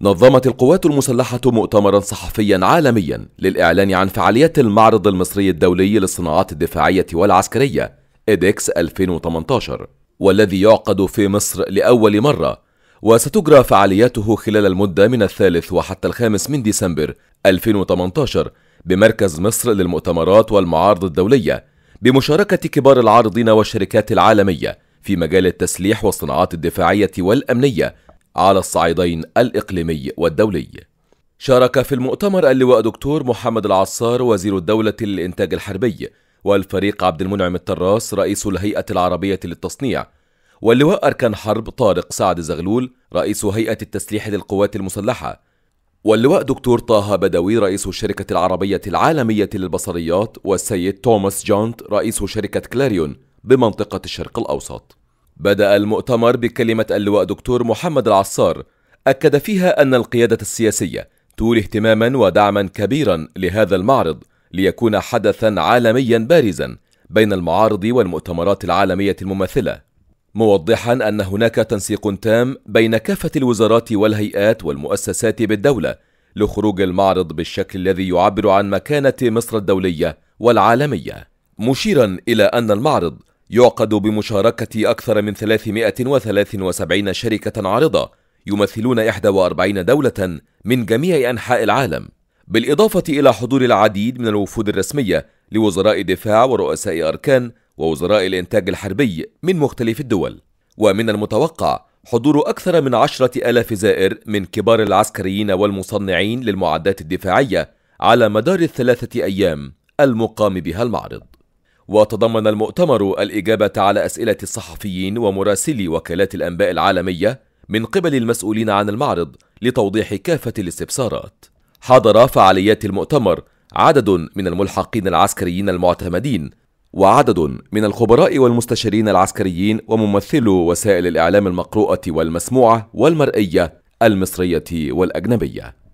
نظمت القوات المسلحة مؤتمرا صحفيا عالميا للإعلان عن فعاليات المعرض المصري الدولي للصناعات الدفاعية والعسكرية إيديكس 2018 والذي يعقد في مصر لأول مرة وستجرى فعالياته خلال المدة من الثالث وحتى الخامس من ديسمبر 2018 بمركز مصر للمؤتمرات والمعارض الدولية بمشاركة كبار العارضين والشركات العالمية في مجال التسليح والصناعات الدفاعية والأمنية على الصعيدين الإقليمي والدولي شارك في المؤتمر اللواء دكتور محمد العصار وزير الدولة للإنتاج الحربي والفريق عبد المنعم التراس رئيس الهيئة العربية للتصنيع واللواء أركان حرب طارق سعد زغلول رئيس هيئة التسليح للقوات المسلحة واللواء دكتور طه بدوي رئيس الشركة العربية العالمية للبصريات والسيد توماس جونت رئيس شركة كلاريون بمنطقة الشرق الأوسط بدأ المؤتمر بكلمة اللواء دكتور محمد العصار أكد فيها أن القيادة السياسية تولي اهتماما ودعما كبيرا لهذا المعرض ليكون حدثا عالميا بارزا بين المعارض والمؤتمرات العالمية المماثلة موضحا أن هناك تنسيق تام بين كافة الوزارات والهيئات والمؤسسات بالدولة لخروج المعرض بالشكل الذي يعبر عن مكانة مصر الدولية والعالمية مشيرا إلى أن المعرض يعقد بمشاركة أكثر من 373 شركة عارضة يمثلون 41 دولة من جميع أنحاء العالم بالإضافة إلى حضور العديد من الوفود الرسمية لوزراء الدفاع ورؤساء أركان ووزراء الإنتاج الحربي من مختلف الدول ومن المتوقع حضور أكثر من عشرة ألاف زائر من كبار العسكريين والمصنعين للمعدات الدفاعية على مدار الثلاثة أيام المقام بها المعرض وتضمن المؤتمر الإجابة على أسئلة الصحفيين ومراسلي وكالات الأنباء العالمية من قبل المسؤولين عن المعرض لتوضيح كافة الاستفسارات. حضر فعاليات المؤتمر عدد من الملحقين العسكريين المعتمدين وعدد من الخبراء والمستشارين العسكريين وممثلو وسائل الإعلام المقروءة والمسموعة والمرئية المصرية والأجنبية.